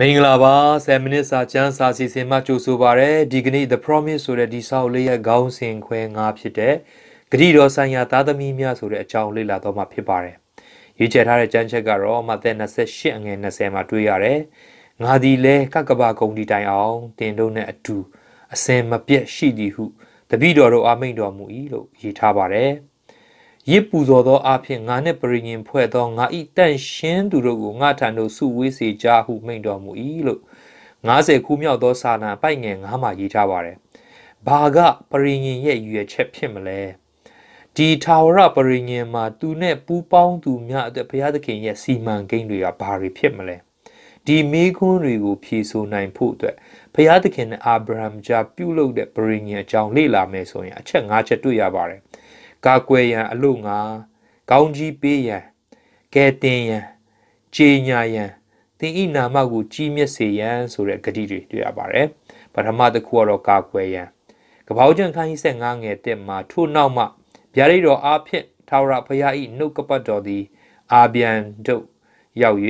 မင်္ဂလာပါ7မိနစ်စာချမ်းစာစီစဉ်မှကြိုဆိုပါရစေဒီကနေ့ The Promise ဆိုတဲ့ဒီစာအုပ်လေးရဲ့ခေါင်းစဉ်ခွဲ၅ဖြစ်တဲ့ဂတိတော်ဆိုင်ရာသားသမီးများဆိုတဲ့အကြောင်းလေ့လာတော့မှာဖြစ်ပါတယ်ရေးချယ်ထားတဲ့ကျမ်းချက်ကတော့မဿဲ28အငယ်20မှာတွေ့ရတယ်ငါဒီလဲကကဘာကုန်ဒီတိုင်အောင်တင်တို့နဲ့အတူအစင်မပြတ်ရှိသည်ဟုတပည့်တော်တို့အာမိန်တော်မူ၏လို့ရေးထားပါတယ်ရစ်ပူဇော်သောအဖြစ်ငါနှင့်ပရိညင်ဖွဲ့သောငါဤတန်ရှင်းသူတို့ကိုငါထံသို့စုဝေးစေကြဟုမိန့်တော်မူ၏လို့90ခုမြောက်သောစာနာပိုက်ငယ်9မှာရေးထားပါတယ်။ဘာကပရိညင်ရဲ့ရွယ်ချက်ဖြစ်မလဲ။ဒီထာဝရပရိညင်မှာသူနဲ့ပူးပေါင်းသူများအတွက်ဘုရားသခင်ရဲ့စီမံကိန်းတွေကဘာတွေဖြစ်မလဲ။ဒီမိခွန်းတွေကိုဖြေဆိုနိုင်ဖို့အတွက်ဘုရားသခင်နဲ့အာဗြဟံကြားပြုလုပ်တဲ့ပရိညင်အကြောင်းလေ့လာမယ်ဆိုရင်အချက်၅ချက်တွေ့ရပါတယ်ကာကွယ်ရန်အလို့ငါကောင်းကြီးပေးရန်ကဲတင်ရန်ခြေညာရန်သင်ဤနာမကိုကြီးမြတ်စေရန်ဆိုတဲ့ဂတိတွေတွေ့ရပါတယ်ပထမတစ်ခုကတော့ကာကွယ်ရန်ကပောက်ကျန်ခန်းကြီး75ငယ်တက်မှာထို့နောက်မှဗျာဒိတ်တော်အားဖြင့်ထာဝရဘုရား၏နှုတ်ကပတ်တော်သည်အာပြန်တို့ရောက်၍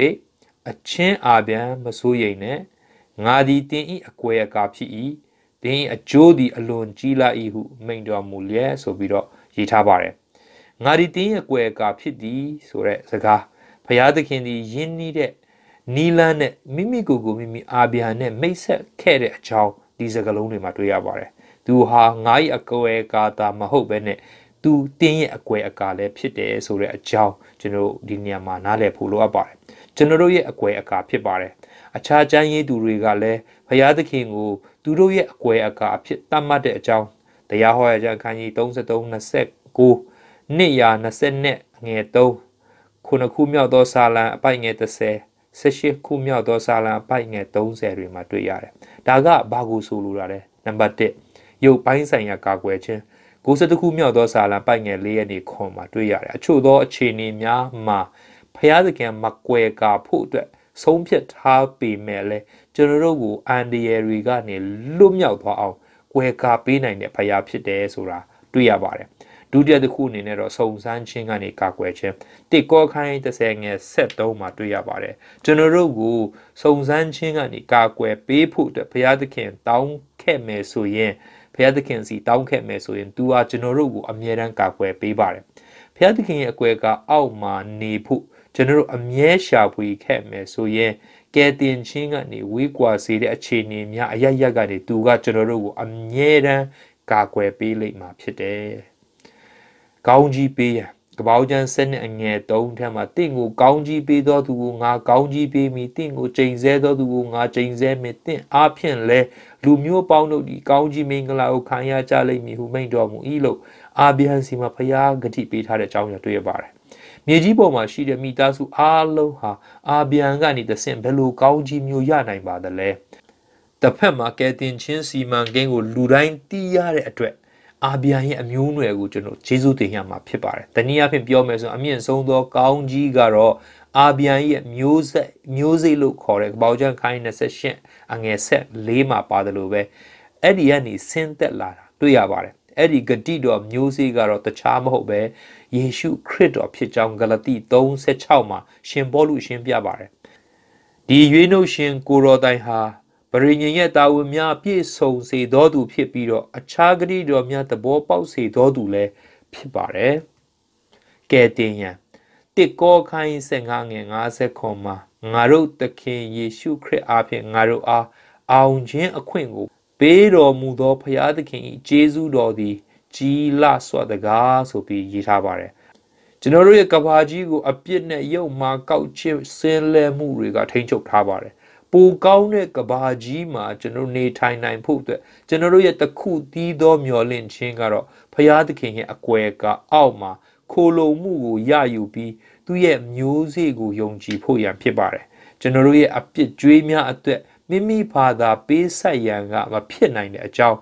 အချင်းအာပြန်မစိုးရိမ်နဲ့ငါသည်တင်၏အကွယ်အကာဖြစ်၏တင်၏အကျိုးသည်အလွန်ကြီးလာ၏ဟုမိန်တော်မူလျက်ဆိုပြီးတော့ရေးထားပါတယ်။ငါဒီတင်းရဲ့ကွယ်ကာဖြစ်သည် ဆိုတဲ့စကားဘုရားသခင်သည်ယင်းနည်းတဲ့နီလန်းနဲ့မိမိကိုယ်ကိုမိမိအာဗျာနဲ့မိတ်ဆက်ခဲ့တဲ့အကြောင်းဒီစကားလုံးတွေမှာတွေ့ရပါတယ်။သူဟာငါ၏အကွယ်ကာတာမဟုတ်ဘဲနဲ့သူတင်းရဲ့အကွယ်အကာလည်းဖြစ်တယ်ဆိုတဲ့အကြောင်းကျွန်တော်ဒီနေရာမှာနားလည်ဖို့လိုအပ်ပါတယ်။ကျွန်တော်တို့ရဲ့အကွယ်အကာဖြစ်ပါတယ်။အခြားကျမ်းရေးသူတွေကလည်းဘုရားသခင်ကို သူတို့ရဲ့အကွယ်အကာအဖြစ်သတ်မှတ်တဲ့အကြောင်းတရားဟောရကြအခန်းကြီး33 29နှစ်ရာ22ငွေ3ခုနှစ်ခုမြောက်သောစာလံအပိုက်ငွေ30 18ခုမြောက်သောစာလံအပိုက်ငယ်30တွေမှာတွေ့ရတယ်။ဒါကဘာကိုဆိုလိုတာလဲ။နံပါတ်1ရုပ်ပိုင်းဆိုင်ရာကာကွယ်ခြင်း92ခုမြောက်သောစာလံပိုက်ငယ်၄ရက်နေခွန်မှာတွေ့ရတယ်။အချို့သောအခြေအနေများမှာဖျားသခင်မကွယ်ကာဖို့အတွက် ဆုံးဖြတ်ထားပေမဲ့လည်းကျွန်တော်တို့ကိုအန်ဒီယယ်တွေကနေလွတ်မြောက်သွားအောင်ကွယ်ကာပေးနိုင်တဲ့ဖရာဖြစ်တယ်ဆိုတာတွေ့ရပါတယ်ဒုတိယတစ်ခုအနေနဲ့တော့စုံစမ်းခြင်းကနေကာကွယ်ခြင်းတစ်ကောခိုင်း30ငယ်73မှာတွေ့ရပါတယ်ကျွန်တော်တို့ကိုစုံစမ်းခြင်းကနေကာကွယ်ပေးဖို့အတွက်ဘုရားသခင်တောင်းခဲ့မယ်ဆိုရင်ဘုရားသခင်စီတောင်းခဲ့မယ်ဆိုရင် तू ဟာကျွန်တော်တို့ကိုအမြဲတမ်းကာကွယ်ပေးပါတယ်ဘုရားသခင်ရဲ့အကွယ်ကအောက်မှာနေဖို့ကျွန်တော်တို့အမြဲရှာဖွေခဲ့မယ်ဆိုရင်ကယ်တင်ခြင်းကနေဝေးကွာစေတဲ့အခြေအနေများအရရက်ကနေသူကကျွန်တော်တို့ကိုအမြဲတမ်းကာကွယ်ပေးလိမ့်မှာဖြစ်တယ်။ကောင်းကြီးပေးရန်ကပောက်ကျန်းစနစ်အငယ်၃ထက်မှာတင့်ကိုကောင်းကြီးပေးသောသူကိုငါကောင်းကြီးပေးမည်တင့်ကိုချိန်ဆသောသူကိုငါချိန်ဆမည်တင့်အားဖြင့်လဲလူမျိုးပေါင်းတို့သည်ကောင်းကြီးမင်္ဂလာကိုခံရကြလိမ့်မည်ဟုမိန့်တော်မူ၏လို့အာဗြဟံစီမှာဖျားဂတိပေးထားတဲ့အကြောင်းကိုတွေ့ရပါတယ်မြေကြီးပေါ်မှာရှိတဲ့မိသားစုအားလုံးဟာအာဗျန်ကနေတဆင့်ဘယ်လိုကောင်းကြီးမျိုးရနိုင်ပါသလဲတစ်ဖက်မှာကဲတင်ချင်းစီမံကိန်းကို လူတိုင်းသိရတဲ့အတွက်အာဗျန်ရဲ့အမျိုးအနွယ်ကိုကျွန်တော်ဂျေဇုတင်ရမှာဖြစ်ပါတယ်။တနည်းအားဖြင့်ပြောမယ်ဆိုအမြင့်ဆုံးသောကောင်းကြီးကတော့အာဗျန်ရဲ့မျိုးဆက်မျိုးစေ့လို့ခေါ်တဲ့ကပောက်ချန်ခိုင်း28အငယ်ဆက်၄မှာပါတယ်လို့ပဲအဲ့ဒီကနေဆင်းသက်လာတာတွေ့ရပါတယ်အဲ့ဒီဂတိတော်မျိုးစေ့ကတော့တခြားမဟုတ်ပဲယေရှုခရစ်တော်ဖြစ်ကြောင်းဂလတိ3:16မှာရှင်ပေါလုရှင်းပြပါတယ်ဒီရွေးနှုတ်ရှင်ကိုတော်တိုင်ဟာပရိညင်ရဲ့တာဝန်များပြည့်စုံစေတော်သူ ဖြစ်ပြီးတော့အခြားဂတိတော်များသဘောပေါက်စေတော်သူလည်းဖြစ်ပါတယ်ကဲတင်ရန်တစ်ကောခိုင်း55ငွေ50ခွန်မှာငါတို့သခင်ယေရှုခရစ်အားဖြင့်ငါတို့အားအောင်ခြင်းအခွင့်ကိုပေးတော်မူသောဖရာသခင်၏ကျေးဇူးတော်သည်ကြီးလစွာတကားဆိုပြီးရေးထားပါတယ်ကျွန်တော်တို့ရဲ့ကဘာကြီးကိုအပြစ်နဲ့ရုပ်မာကောက်ချစ်ဆင်းလဲမှုတွေကထိန်းချုပ်ထားပါတယ်ပိုကောင်းတဲ့ကဘာကြီးမှာကျွန်တော်နေထိုင်နိုင်ဖို့အတွက်ကျွန်တော်တို့ရဲ့တခုသီးသောမျော်လင့်ခြင်းကတော့ဖရာသခင်ရဲ့အကွယ်ကအောက်မှာခိုလုံမှုကိုရယူပြီးသူ့ရဲ့မျိုးစေ့ကိုယုံကြည်ဖို့ရန်ဖြစ်ပါတယ်ကျွန်တော်တို့ရဲ့အပြစ်ကြွေးများအတွက်မိမိဘာသာပေးဆက်ရန်ကမဖြစ်နိုင်တဲ့အကြောင်း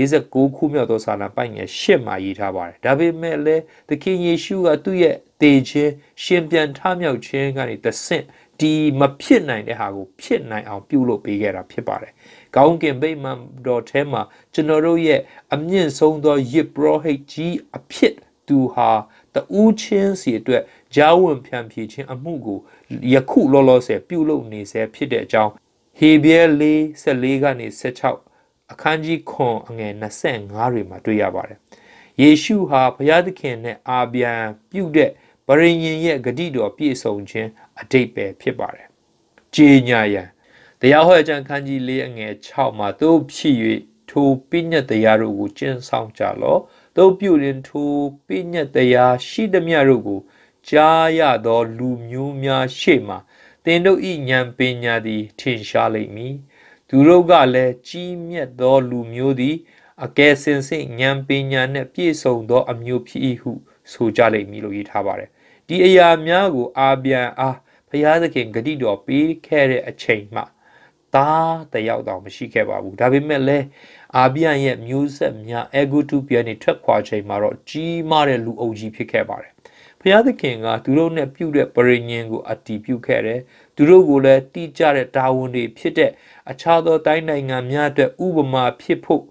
49ခုမြောက်သောစာလံပိုက်ငယ်10မှာရေးထားပါတယ်။ဒါပေမဲ့လည်းသခင်ယေရှုကသူ့ရဲ့တေခြင်းရှင်ပြန်ထမြောက်ခြင်းကနေတဆင့်ဒီမဖြစ်နိုင်တဲ့ဟာကိုဖြစ်နိုင်အောင်ပြုလုပ်ပေးခဲ့တာဖြစ်ပါတယ်။ကောင်းကင်ဗိမာန်တော်ထဲမှာကျွန်တော်တို့ရဲ့အမြင့်ဆုံးသောယစ်ပရောဟိတ်ကြီးအဖြစ်သူဟာတူးချင်းစီအတွက်ဂျာဝန်ဖြန့်ဖြေခြင်းအမှုကိုယခုလောလောဆယ်ပြုလုပ်နေဆဲဖြစ်တဲ့အကြောင်းဟေဘရဲ၄14ကနေ16အခန်းကြီး9အငယ်25တွေမှာတွေ့ရပါတယ်။ယေရှုဟာဘုရားသခင်နဲ့အာပြန်ပြုတဲ့ဗရိညင်ရဲ့ဂတိတော်ပြည့်စုံခြင်း အတိတ်ပဲဖြစ်ပါတယ်။ကြေညာယံတရားဟောကြံခန်းကြီး၄အငယ်6မှာသူဖြစ်၍ထိုပြည့်ညတ်တရားတို့ကိုကျင့်ဆောင်ကြလော့။သူပြုလင်ထိုပြည့်ညတ်တရားရှိသမျှတို့ကိုကြားရသောလူမျိုးများရှေ့မှာသင်တို့၏ဉာဏ်ပညာသည်ထင်ရှားလိမ့်မည်သူတို့ကလည်းကြီးမြတ်သောလူမျိုးသည်အကယ်စင်စစ်ဉာဏ်ပညာနှင့်ပြည့်စုံသောအမျိုးဖြစ်၏ဟု ဆိုကြလိမ့်မည်လို့ရေးထားပါတယ်ဒီအရာများကိုအာပြန်အားဘုရားသခင်ဂတိတော်ပေးခဲ့တဲ့အချိန်မှာသားတယောက်တောင်မရှိခဲ့ပါဘူးဒါပေမဲ့လည်းအာပြန်ရဲ့မျိုးဆက်များအဂုတုပြန်နေထွက်ခွာချိန်မှာတော့ကြီးမားတဲ့လူအုပ်ကြီးဖြစ်ခဲ့ပါတယ်ဖျားသခင်ကသူတို့နဲ့ပြုတဲ့ပရိညင်ကို အတီးပြုခဲ့တယ်။သူတို့ကိုလည်းတိကျတဲ့တာဝန်တွေဖြစ်တဲ့အခြားသောတိုင်းနိုင်ငံများအတွက်ဥပမာဖြစ်ဖို့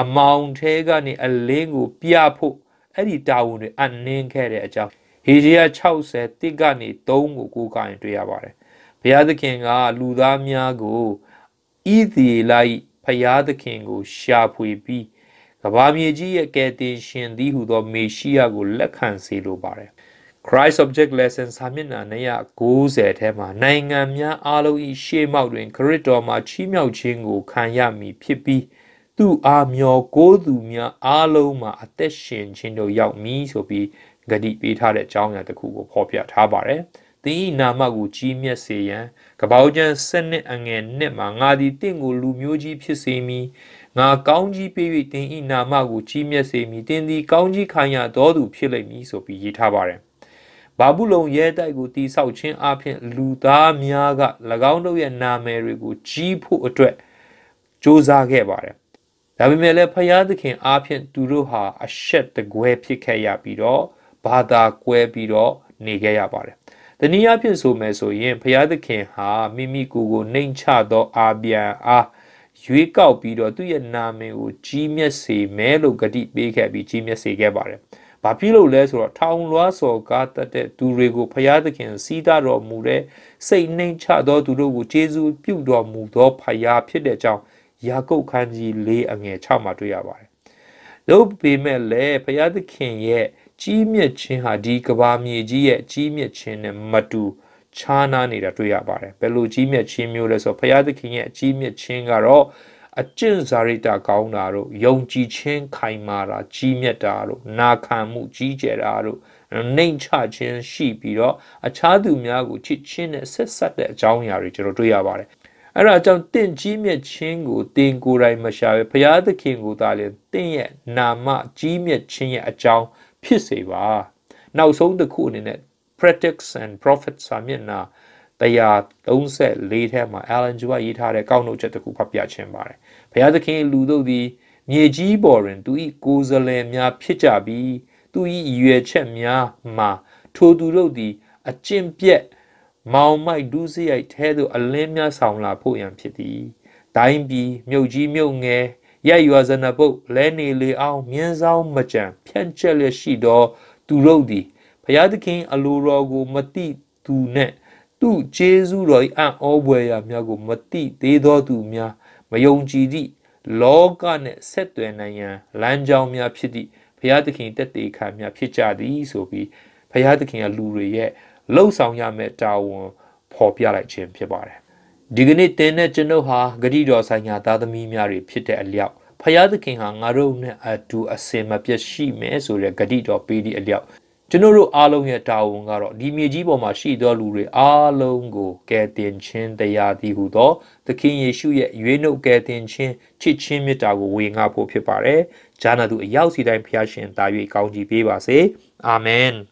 အမောင်ထဲကနေအလင်းကို ပြဖို့အဲ့ဒီတာဝန်တွေအနှင်းခဲ့တဲ့အကြောင်းဟေရှား60တိကနေ3ကိုကိုးကားရင်တွေ့ရပါတယ်။ဘုရားသခင်ကလူသားများကိုဣသရေလ၏ဘုရားသခင်ကို ရှာဖွေပြီးကဘာမြေကြီးရဲ့ကယ်တင်ရှင်သည်ဟူသော မေရှိယကိုလက်ခံစေလိုပါတယ်။ Christ Object Lesson စာမျက်နှာ290ထဲမှာနိုင်ငံများအားလုံး၏ရှေးမှောက်တွင်ခရစ်တော်မှာချီးမြှောက်ခြင်းကိုခံရမည်ဖြစ်ပြီးသူအားမျောကိုးသူများ အားလုံးမှာအသက်ရှင်ခြင်းတို့ရောက်မည်ဆိုပြီးဂတိပေးထားတဲ့အကြောင်းအရာတစ်ခုကိုဖော်ပြထားပါတယ်။သင်၏နာမကိုကြီးမြတ်စေရန်ကပောက်ကျမ်း7နှစ်အငယ်1မှာငါသည်တင့်ကို လူမျိုးကြီးဖြစ်စေမည်ငါကောင်းကြီးပေး၍သင်၏နာမကိုကြီးမြတ်စေမည်သင်သည်ကောင်းကြီးခံရသောသူဖြစ်လိမ့်မည်ဆိုပြီးရေးထားပါတယ်။ဘာဘူးလုံရဲတိုက်ကိုတိဆောက်ခြင်းအပြင်လူသားများက၎င်းတို့ရဲ့နာမည်တွေကိုကြီးဖို့အတွက်စ조사ခဲ့ပါတယ်။ဒါပေမဲ့လည်းဖျားသခင်အပြင်သူတို့ဟာအရှက်တကွဲဖြစ်ခဲ့ရပြီးတော့ဘာသာကွဲပြီးတော့နေခဲ့ရပါတယ်။တနည်းအားဖြင့်ဆိုမယ်ဆိုရင်ဖျားသခင်ဟာမိမိကိုယ်ကိုနှိမ်ချသောအာပြန်အားရွေးကောက်ပြီးတော့သူ့ရဲ့နာမည်ကိုကြီးမြတ်စေမယ်လို့ဂတိပေးခဲ့ပြီးကြီးမြတ်စေခဲ့ပါတယ်။။ဘာဖြစ်လို့လဲဆိုတော့ထောင်လွှားစော်ကားတတ်တဲ့သူတွေကိုဖရာသခင်စီးသားတော်မူတဲ့စိတ်နှိမ်ချသောသူတို့ကိုယေရှုပြုတော်မူသောဖရာဖြစ်တဲ့အကြောင်းယာကုပ်ခန်းကြီး၄အငယ်၆မှာတွေ့ရပါတယ်။လို့ပေမဲ့လည်းဖရာသခင်ရဲ့ကြီးမြတ်ခြင်းဟာဒီကဘာမြေကြီးရဲ့ကြီးမြတ်ခြင်းနဲ့မတူခြားနားနေတာတွေ့ရပါတယ်။ဘယ်လိုကြီးမြတ်ခြင်းမျိုးလဲဆိုတော့ဖရာသခင်ရဲ့ကြီးမြတ်ခြင်းကတော့အကျင့်စာရိတ္တကောင်းတာတို့ယုံကြည်ခြင်းခိုင်မာတာကြီးမြတ်တာတို့နာခံမှုကြီးကျယ်တာတို့နှိမ်ချခြင်း ရှိပြီးတော့အခြားသူများကိုချစ်ချင်းနဲ့ဆက်ဆက်တဲ့အကြောင်းအရာတွေကျွန်တော်တွေ့ရပါတယ်အဲ့ဒါကြောင့်တင့်ကြီးမြတ်ခြင်းကိုတင်ကိုယ်တိုင်မရှာပဲဘုရားသခင်ကိုသာလေတင့်ရဲ့နာမကြီးမြတ်ခြင်းရဲ့အကြောင်းဖြစ်စေပါနောက်ဆုံးတစ်ခုအနေနဲ့ Practice and Prophets စာမျက်နှာ134ထဲမှာ Alan Joe ရေးထားတဲ့ကောက်နှုတ်ချက်တစ်ခုဖတ်ပြခြင်းပါတယ်။ဘုရားသခင်လူတို့သည် မြေကြီးပေါ်တွင် သူ၏ကိုယ်စားလှယ်များဖြစ်ကြပြီးသူ၏ရွယ်ချက်များမှာ ထိုသူတို့သည်အကျင့်ပြက်မောင်မိုက်ဒူးစရိုက်ထဲသို့အလင်းများဆောင်လာဖို့ရန်ဖြစ်သည်။ဒိုင်းပြည်မြုပ်ကြီးမြုပ်ငယ်ရက်ရွာစနပုတ်လဲနေလေအောင်မြင်းဆောင်မကြံဖြန့်ကျက်လျက်ရှိသောသူတို့သည်ဘုရားသခင် အလိုတော်ကို မတိသူနှင့်သူ့ကျေးဇူးတော်၏အံ့ဩဖွယ်ရာများကိုမတိသေးသောသူများမယုံကြည်သည့်လောကနှင့်ဆက်သွယ်နိုင်ရန်လမ်းကြောင်းများဖြစ်သည့်ဘုရားသခင်တက်တေခံများဖြစ်ကြသည်ဆိုပြီးဘုရားသခင်ကလူတွေရဲ့လှုပ်ဆောင်ရမယ့်တာဝန်ပေါ်ပြလိုက်ခြင်းဖြစ်ပါတယ်ဒီကနေ့တင်းနဲ့ကျွန်ုပ်ဟာဂရိတော်ဆိုင်ရာသားသမီးများတွေဖြစ်တဲ့အလျောက်ဖယားသခင်ဟာငါတို့နဲ့အတူအစင်မပြတ်ရှိမယ်ဆိုတဲ့ဂတိတော်ပေးသည့်အလျောက်ကျွန်တော်တို့အားလုံးရဲ့တာဝန်ကတော့ဒီမြေကြီးပေါ်မှာရှိသောလူတွေအားလုံးကိုကယ်တင်ခြင်းတရားသည်ဟုသောသခင်ယေရှုရဲ့ရွေးနှုတ်ကယ်တင်ခြင်းချစ်ခြင်းမေတ္တာကိုဝေငှဖို့ဖြစ်ပါတယ်။ဂျာနာသူအရောက်စီတိုင်းဖျားရှင်တာ၍ကောင်းချီးပေးပါစေ။အာမင်။